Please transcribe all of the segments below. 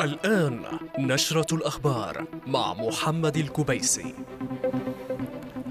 الآن نشرة الأخبار مع محمد الكبيسي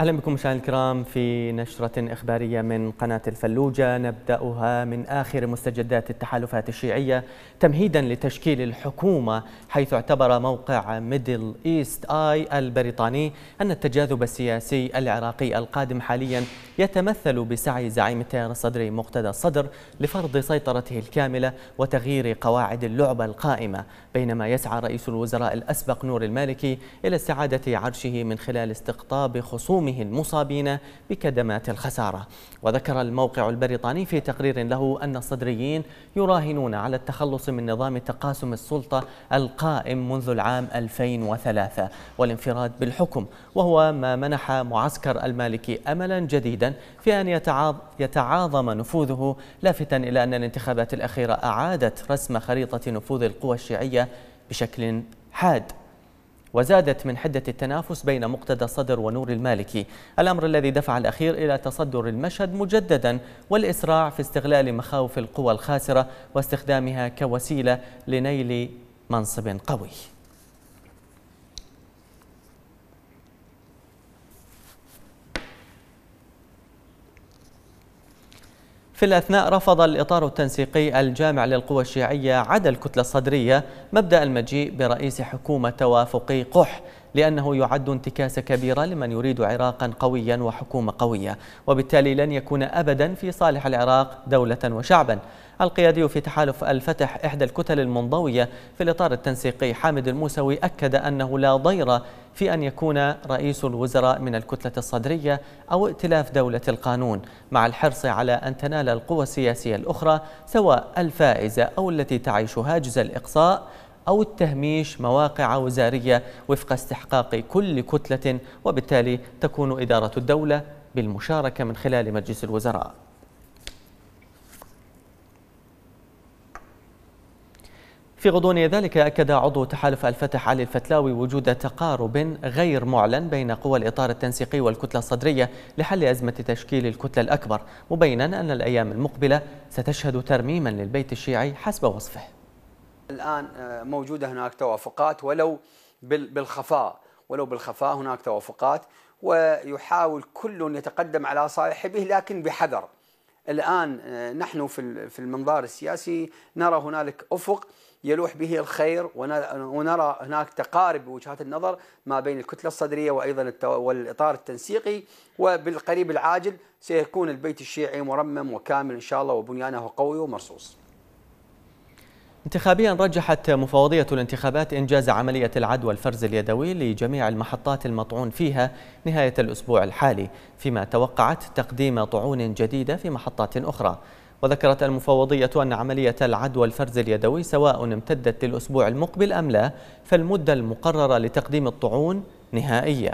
اهلا بكم مشاهدينا الكرام في نشره اخباريه من قناه الفلوجه نبداها من اخر مستجدات التحالفات الشيعيه تمهيدا لتشكيل الحكومه حيث اعتبر موقع ميدل ايست اي البريطاني ان التجاذب السياسي العراقي القادم حاليا يتمثل بسعي زعيم التيار الصدري مقتدى الصدر لفرض سيطرته الكامله وتغيير قواعد اللعبه القائمه بينما يسعى رئيس الوزراء الاسبق نور المالكي الى استعاده عرشه من خلال استقطاب خصوم لعمومه المصابين بكدمات الخسارة وذكر الموقع البريطاني في تقرير له أن الصدريين يراهنون على التخلص من نظام تقاسم السلطة القائم منذ العام 2003 والانفراد بالحكم وهو ما منح معسكر المالكي أملا جديدا في أن يتعاظم نفوذه لافتا إلى أن الانتخابات الأخيرة أعادت رسم خريطة نفوذ القوى الشيعية بشكل حاد وزادت من حدة التنافس بين مقتدى الصدر ونور المالكي الأمر الذي دفع الأخير إلى تصدر المشهد مجددا والإسراع في استغلال مخاوف القوى الخاسرة واستخدامها كوسيلة لنيل منصب قوي في الأثناء رفض الإطار التنسيقي الجامع للقوى الشيعية عدا الكتلة الصدرية مبدأ المجيء برئيس حكومة توافقي قح لأنه يعد انتكاسة كبيرة لمن يريد عراقا قويا وحكومة قوية وبالتالي لن يكون أبدا في صالح العراق دولة وشعبا القيادي في تحالف الفتح إحدى الكتل المنضوية في الإطار التنسيقي حامد الموسوي أكد أنه لا ضير في أن يكون رئيس الوزراء من الكتلة الصدرية أو ائتلاف دولة القانون مع الحرص على أن تنال القوى السياسية الأخرى سواء الفائزة أو التي تعيش هاجس الإقصاء أو التهميش مواقع وزارية وفق استحقاق كل كتلة وبالتالي تكون إدارة الدولة بالمشاركة من خلال مجلس الوزراء في غضون ذلك أكد عضو تحالف الفتح علي الفتلاوي وجود تقارب غير معلن بين قوى الإطار التنسيقي والكتلة الصدرية لحل أزمة تشكيل الكتلة الأكبر مبينا أن الأيام المقبلة ستشهد ترميما للبيت الشيعي حسب وصفه الآن آه، موجودة هناك توافقات ولو بالخفاء ولو بالخفاء هناك توافقات ويحاول كل يتقدم على صاحبه لكن بحذر الآن آه، نحن في المنظار السياسي نرى هنالك أفق يلوح به الخير ونرى هناك تقارب وجهات النظر ما بين الكتلة الصدرية وأيضا والإطار التنسيقي وبالقريب العاجل سيكون البيت الشيعي مرمم وكامل إن شاء الله وبنيانه قوي ومرصوص انتخابيا رجحت مفوضية الانتخابات إنجاز عملية العدوى الفرز اليدوي لجميع المحطات المطعون فيها نهاية الأسبوع الحالي فيما توقعت تقديم طعون جديدة في محطات أخرى وذكرت المفوضية أن عملية العدوى الفرز اليدوي سواء امتدت للأسبوع المقبل أم لا فالمدة المقررة لتقديم الطعون نهائية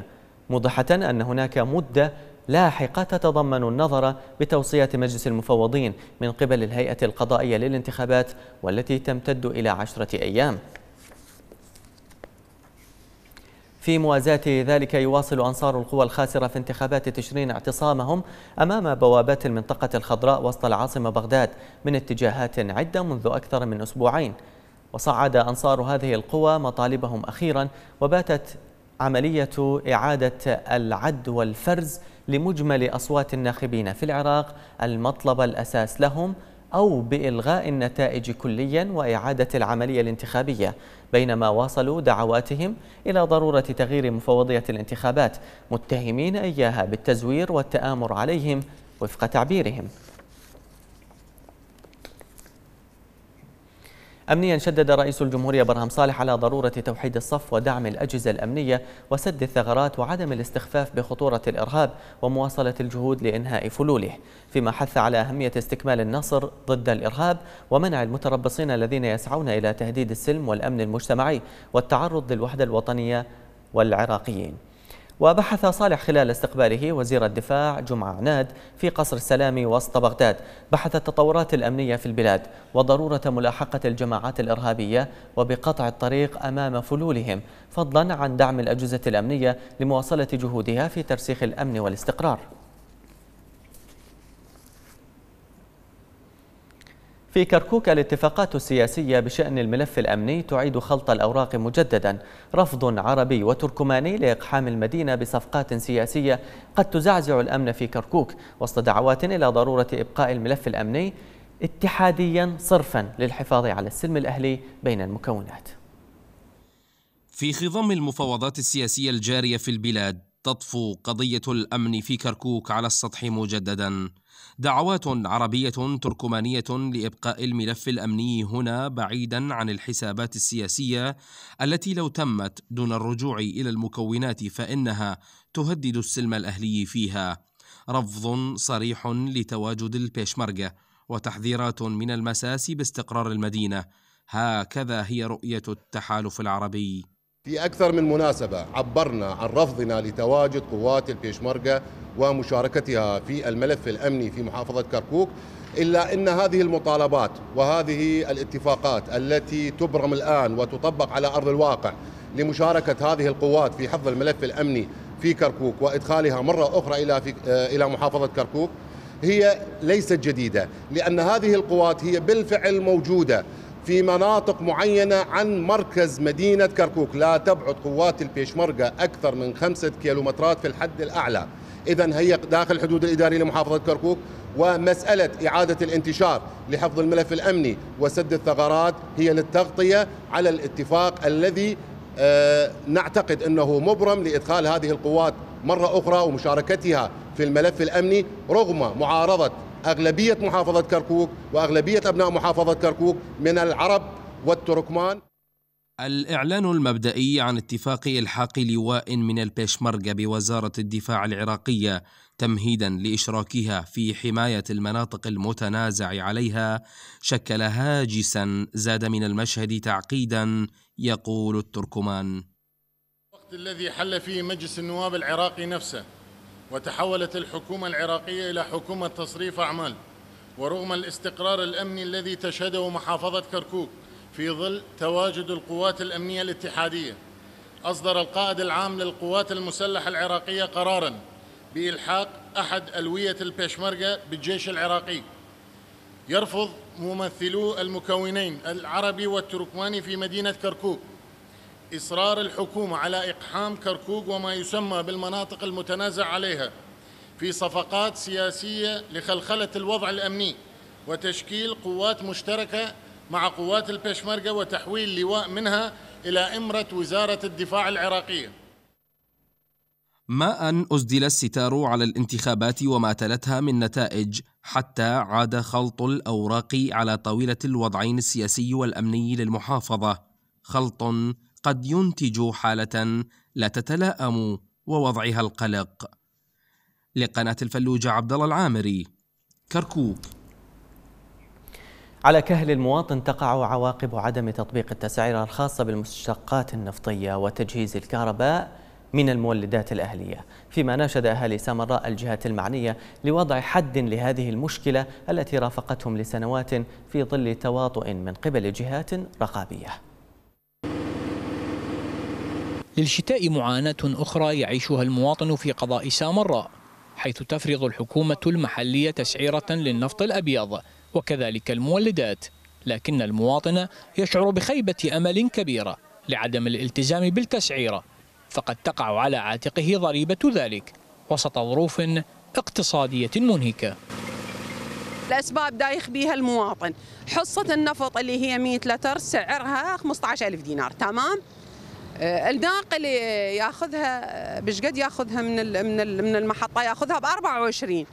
موضحة أن هناك مدة لاحقة تتضمن النظر بتوصية مجلس المفوضين من قبل الهيئة القضائية للانتخابات والتي تمتد إلى عشرة أيام في موازاة ذلك يواصل أنصار القوى الخاسرة في انتخابات تشرين اعتصامهم أمام بوابات المنطقة الخضراء وسط العاصمة بغداد من اتجاهات عدة منذ أكثر من أسبوعين وصعد أنصار هذه القوى مطالبهم أخيرا وباتت عملية إعادة العد والفرز لمجمل أصوات الناخبين في العراق المطلب الأساس لهم أو بإلغاء النتائج كليا وإعادة العملية الانتخابية بينما واصلوا دعواتهم إلى ضرورة تغيير مفوضية الانتخابات متهمين إياها بالتزوير والتآمر عليهم وفق تعبيرهم أمنيا شدد رئيس الجمهورية برهم صالح على ضرورة توحيد الصف ودعم الأجهزة الأمنية وسد الثغرات وعدم الاستخفاف بخطورة الإرهاب ومواصلة الجهود لإنهاء فلوله فيما حث على أهمية استكمال النصر ضد الإرهاب ومنع المتربصين الذين يسعون إلى تهديد السلم والأمن المجتمعي والتعرض للوحدة الوطنية والعراقيين وبحث صالح خلال استقباله وزير الدفاع جمعة عناد في قصر السلام وسط بغداد بحث التطورات الأمنية في البلاد وضرورة ملاحقة الجماعات الإرهابية وبقطع الطريق أمام فلولهم فضلا عن دعم الأجهزة الأمنية لمواصلة جهودها في ترسيخ الأمن والاستقرار في كركوك الاتفاقات السياسية بشأن الملف الأمني تعيد خلط الأوراق مجددا رفض عربي وتركماني لإقحام المدينة بصفقات سياسية قد تزعزع الأمن في كركوك وسط دعوات إلى ضرورة إبقاء الملف الأمني اتحاديا صرفا للحفاظ على السلم الأهلي بين المكونات في خضم المفاوضات السياسية الجارية في البلاد تطفو قضية الأمن في كركوك على السطح مجددا دعوات عربية تركمانية لإبقاء الملف الأمني هنا بعيدا عن الحسابات السياسية التي لو تمت دون الرجوع إلى المكونات فإنها تهدد السلم الأهلي فيها رفض صريح لتواجد البيشمركة وتحذيرات من المساس باستقرار المدينة هكذا هي رؤية التحالف العربي في أكثر من مناسبة عبرنا عن رفضنا لتواجد قوات البيشمركة ومشاركتها في الملف الأمني في محافظة كركوك إلا أن هذه المطالبات وهذه الاتفاقات التي تبرم الآن وتطبق على أرض الواقع لمشاركة هذه القوات في حفظ الملف الأمني في كركوك وإدخالها مرة أخرى إلى, في إلى محافظة كركوك هي ليست جديدة لأن هذه القوات هي بالفعل موجودة في مناطق معينة عن مركز مدينة كركوك لا تبعد قوات البيشمركة أكثر من خمسة كيلومترات في الحد الأعلى إذا هي داخل الحدود الإدارية لمحافظة كركوك ومسألة إعادة الانتشار لحفظ الملف الأمني وسد الثغرات هي للتغطية على الاتفاق الذي آه، نعتقد أنه مبرم لإدخال هذه القوات مرة أخرى ومشاركتها في الملف الأمني رغم معارضة أغلبية محافظة كركوك وأغلبية أبناء محافظة كركوك من العرب والتركمان الإعلان المبدئي عن اتفاق إلحاق لواء من البيشمركة بوزارة الدفاع العراقية تمهيدا لإشراكها في حماية المناطق المتنازع عليها شكل هاجسا زاد من المشهد تعقيدا يقول التركمان الوقت الذي حل فيه مجلس النواب العراقي نفسه وتحولت الحكومة العراقية إلى حكومة تصريف أعمال ورغم الاستقرار الأمني الذي تشهده محافظة كركوك في ظل تواجد القوات الأمنية الاتحادية أصدر القائد العام للقوات المسلحة العراقية قراراً بإلحاق أحد ألوية البيشمركة بالجيش العراقي يرفض ممثلو المكونين العربي والتركماني في مدينة كركوك إصرار الحكومة على إقحام كركوك وما يسمى بالمناطق المتنازع عليها في صفقات سياسية لخلخلة الوضع الأمني وتشكيل قوات مشتركة مع قوات البشمركة وتحويل لواء منها إلى إمرة وزارة الدفاع العراقية ما أن أسدل الستار على الانتخابات وما تلتها من نتائج حتى عاد خلط الأوراق على طاولة الوضعين السياسي والأمني للمحافظة خلط قد ينتج حالة لا تتلائم ووضعها القلق. لقناة الفلوجة عبد الله العامري كركوك على كهل المواطن تقع عواقب عدم تطبيق التسعيرة الخاصة بالمشتقات النفطية وتجهيز الكهرباء من المولدات الأهلية فيما ناشد أهالي سامراء الجهات المعنية لوضع حد لهذه المشكلة التي رافقتهم لسنوات في ظل تواطؤ من قبل جهات رقابية للشتاء معاناة أخرى يعيشها المواطن في قضاء سامراء حيث تفرض الحكومة المحلية تسعيرة للنفط الأبيض وكذلك المولدات لكن المواطن يشعر بخيبة أمل كبيرة لعدم الالتزام بالتسعيرة فقد تقع على عاتقه ضريبة ذلك وسط ظروف اقتصادية منهكة الأسباب دايخ بيها المواطن حصة النفط اللي هي 100 لتر سعرها 15000 دينار تمام آه، الناقل ياخذها بشقد آه، ياخذها من من من المحطه ياخذها ب 24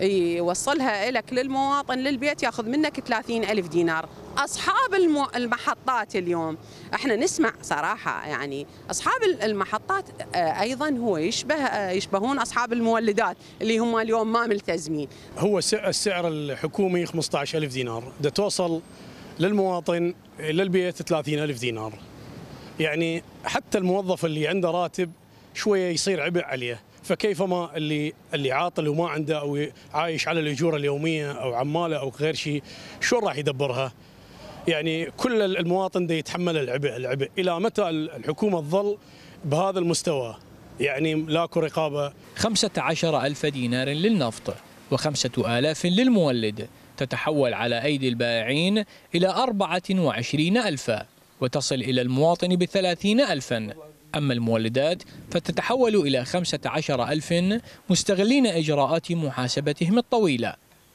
يوصلها لك للمواطن للبيت ياخذ منك 30 ألف دينار أصحاب المحطات اليوم احنا نسمع صراحة يعني أصحاب المحطات آه، أيضا هو يشبه يشبهون أصحاب المولدات اللي هم اليوم ما ملتزمين هو السعر الحكومي 15 ألف دينار ده توصل للمواطن للبيت 30 ألف دينار يعني حتى الموظف اللي عنده راتب شويه يصير عبء عليه فكيف ما اللي اللي عاطل وما عنده او عايش على الاجور اليوميه او عماله او غير شيء شلون راح يدبرها؟ يعني كل المواطن ده يتحمل العبء العبء الى متى الحكومه تظل بهذا المستوى؟ يعني لاكو رقابه 15 ألف دينار للنفط وخمسة آلاف للمولد تتحول على أيدي البائعين إلى أربعة وعشرين ألفاً وتصل إلى المواطن بثلاثين ألفا أما المولدات فتتحول إلى خمسة عشر ألف مستغلين إجراءات محاسبتهم الطويلة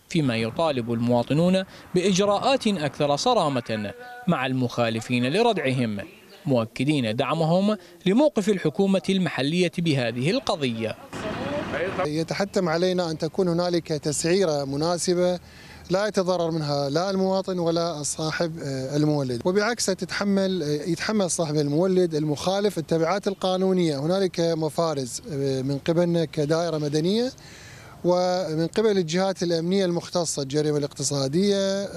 فيما يطالب المواطنون بإجراءات أكثر صرامة مع المخالفين لردعهم مؤكدين دعمهم لموقف الحكومة المحلية بهذه القضية يتحتم علينا أن تكون هنالك تسعيرة مناسبة لا يتضرر منها لا المواطن ولا صاحب آه، المولد وبعكسه تتحمل آه، يتحمل صاحب المولد المخالف التبعات القانونيه هنالك مفارز آه، من قبلنا كدائره مدنيه ومن قبل الجهات الأمنية المختصة الجريمة الاقتصادية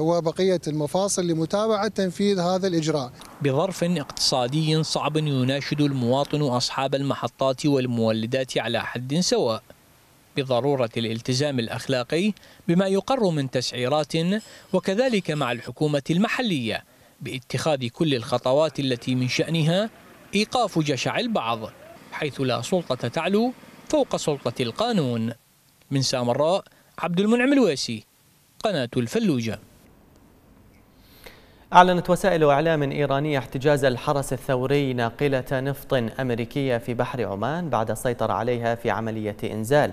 وبقية المفاصل لمتابعة تنفيذ هذا الإجراء بظرف اقتصادي صعب يناشد المواطن أصحاب المحطات والمولدات على حد سواء بضرورة الالتزام الأخلاقي بما يقر من تسعيرات وكذلك مع الحكومة المحلية باتخاذ كل الخطوات التي من شأنها إيقاف جشع البعض حيث لا سلطة تعلو فوق سلطة القانون من سامراء عبد المنعم الواسي قناة الفلوجة أعلنت وسائل إعلام إيرانية احتجاز الحرس الثوري ناقلة نفط أمريكية في بحر عمان بعد السيطرة عليها في عملية إنزال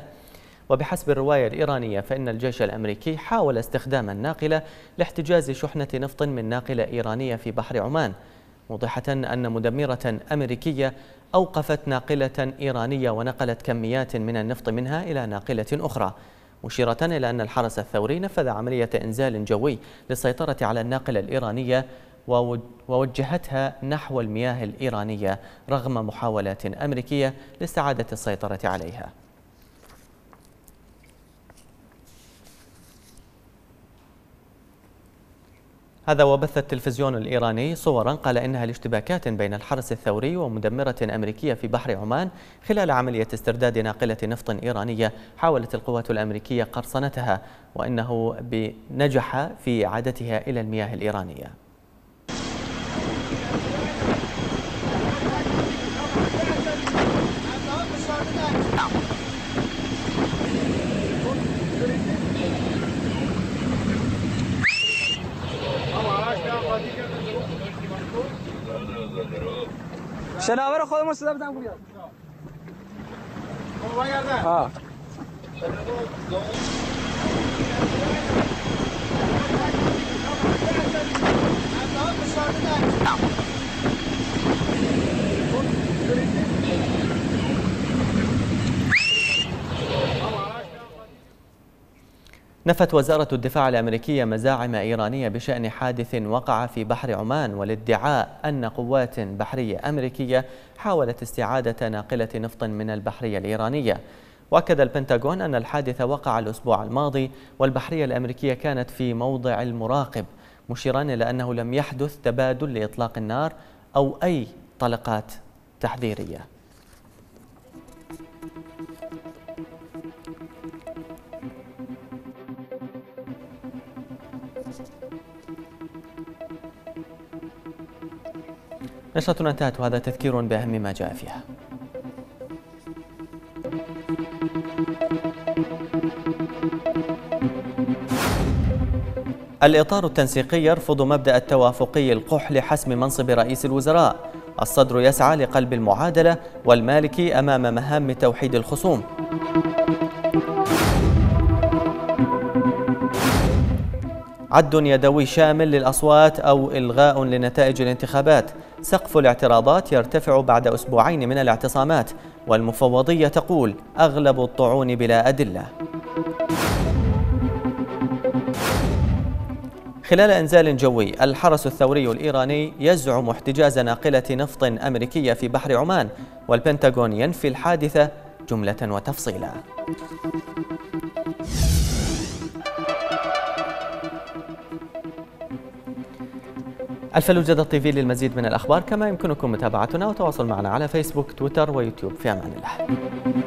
وبحسب الرواية الإيرانية فإن الجيش الأمريكي حاول استخدام الناقلة لاحتجاز شحنة نفط من ناقلة إيرانية في بحر عمان موضحة أن مدمرة أمريكية أوقفت ناقلة إيرانية ونقلت كميات من النفط منها إلى ناقلة أخرى مشيرة إلى أن الحرس الثوري نفذ عملية إنزال جوي للسيطرة على الناقلة الإيرانية ووجهتها نحو المياه الإيرانية رغم محاولات أمريكية لاستعادة السيطرة عليها هذا وبث التلفزيون الإيراني صورا قال إنها لاشتباكات بين الحرس الثوري ومدمرة أمريكية في بحر عمان خلال عملية استرداد ناقلة نفط إيرانية حاولت القوات الأمريكية قرصنتها وإنه نجح في إعادتها إلى المياه الإيرانية خودم صدا بزن گویا ها Thank you. نفت وزارة الدفاع الأمريكية مزاعم إيرانية بشأن حادث وقع في بحر عمان والادعاء أن قوات بحرية أمريكية حاولت استعادة ناقلة نفط من البحرية الإيرانية وأكد البنتاغون أن الحادث وقع الأسبوع الماضي والبحرية الأمريكية كانت في موضع المراقب مشيرا إلى أنه لم يحدث تبادل لإطلاق النار أو أي طلقات تحذيريه نشرتنا انتهت وهذا تذكير بأهم ما جاء فيها الإطار التنسيقي يرفض مبدأ التوافقي القح لحسم منصب رئيس الوزراء الصدر يسعى لقلب المعادلة والمالكي أمام مهام توحيد الخصوم عد يدوي شامل للأصوات أو إلغاء لنتائج الانتخابات سقف الاعتراضات يرتفع بعد أسبوعين من الاعتصامات والمفوضية تقول أغلب الطعون بلا أدلة خلال انزال جوي الحرس الثوري الإيراني يزعم احتجاز ناقلة نفط أمريكية في بحر عمان والبنتاغون ينفي الحادثة جملة وتفصيلا الفلوجة تي في للمزيد من الأخبار كما يمكنكم متابعتنا وتواصل معنا على فيسبوك تويتر ويوتيوب في أمان الله